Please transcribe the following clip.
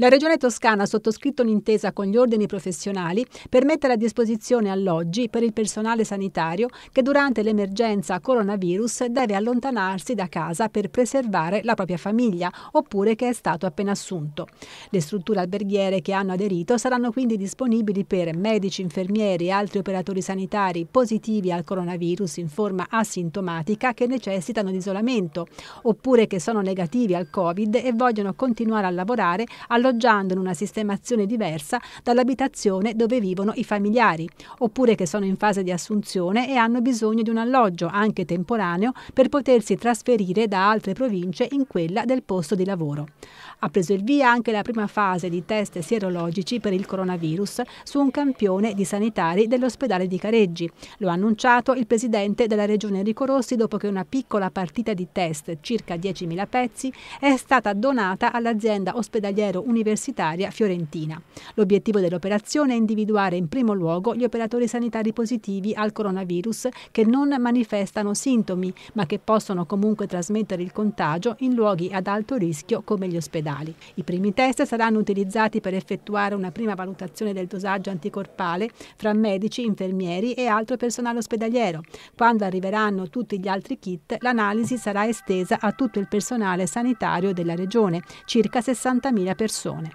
La Regione Toscana ha sottoscritto un'intesa con gli ordini professionali per mettere a disposizione alloggi per il personale sanitario che durante l'emergenza coronavirus deve allontanarsi da casa per preservare la propria famiglia oppure che è stato appena assunto. Le strutture alberghiere che hanno aderito saranno quindi disponibili per medici, infermieri e altri operatori sanitari positivi al coronavirus in forma asintomatica che necessitano di isolamento oppure che sono negativi al Covid e vogliono continuare a lavorare all'organizzazione alloggiando in una sistemazione diversa dall'abitazione dove vivono i familiari, oppure che sono in fase di assunzione e hanno bisogno di un alloggio, anche temporaneo, per potersi trasferire da altre province in quella del posto di lavoro. Ha preso il via anche la prima fase di test sierologici per il coronavirus su un campione di sanitari dell'ospedale di Careggi. Lo ha annunciato il presidente della regione Enrico Rossi dopo che una piccola partita di test, circa 10.000 pezzi, è stata donata all'azienda ospedaliero universitaria universitaria fiorentina. L'obiettivo dell'operazione è individuare in primo luogo gli operatori sanitari positivi al coronavirus che non manifestano sintomi, ma che possono comunque trasmettere il contagio in luoghi ad alto rischio come gli ospedali. I primi test saranno utilizzati per effettuare una prima valutazione del dosaggio anticorpale fra medici, infermieri e altro personale ospedaliero. Quando arriveranno tutti gli altri kit, l'analisi sarà estesa a tutto il personale sanitario della regione, circa 60.000 persone. Suoni.